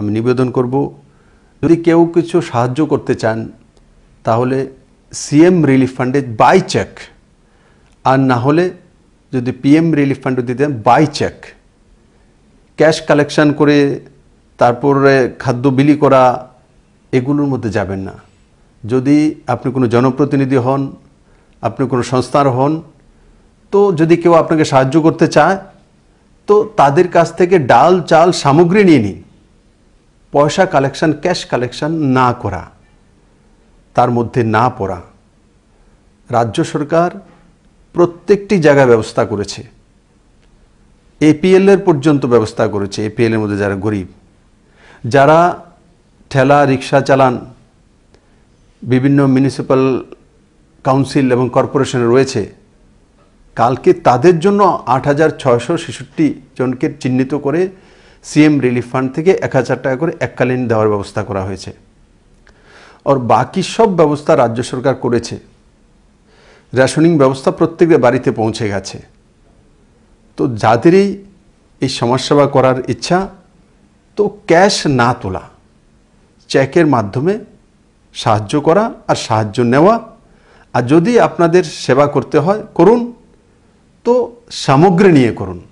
আমি নিবেদন করব যদি কেউ কিছু সাহায্য করতে চান তাহলে সিএম রিলিফ ফান্ডে বাই চেক আর না হলে যদি পিএম রিলিফ ফান্ডও দিতে বাই চেক ক্যাশ কালেকশান করে তারপরে খাদ্য বিলি করা এগুলোর মধ্যে যাবেন না যদি আপনি কোনো জনপ্রতিনিধি হন আপনি কোনো সংস্থার হন তো যদি কেউ আপনাকে সাহায্য করতে চায় তো তাদের কাছ থেকে ডাল চাল সামগ্রী নিয়ে নিন পয়সা কালেকশন ক্যাশ কালেকশন না করা তার মধ্যে না পড়া রাজ্য সরকার প্রত্যেকটি জায়গায় ব্যবস্থা করেছে এপিএলের পর্যন্ত ব্যবস্থা করেছে এপিএলের মধ্যে যারা গরিব যারা ঠেলা রিক্সা চালান বিভিন্ন মিউনিসিপ্যাল কাউন্সিল এবং কর্পোরেশনে রয়েছে কালকে তাদের জন্য আট হাজার ছয়শো জনকে চিহ্নিত করে সিএম রিলিফ ফান্ড থেকে এক হাজার টাকা করে এককালীন দেওয়ার ব্যবস্থা করা হয়েছে আর বাকি সব ব্যবস্থা রাজ্য সরকার করেছে রেশনিং ব্যবস্থা প্রত্যেকের বাড়িতে পৌঁছে গেছে তো যাদেরই এই সমাজসেবা করার ইচ্ছা তো ক্যাশ না তোলা চেকের মাধ্যমে সাহায্য করা আর সাহায্য নেওয়া আর যদি আপনাদের সেবা করতে হয় করুন তো সামগ্রী নিয়ে করুন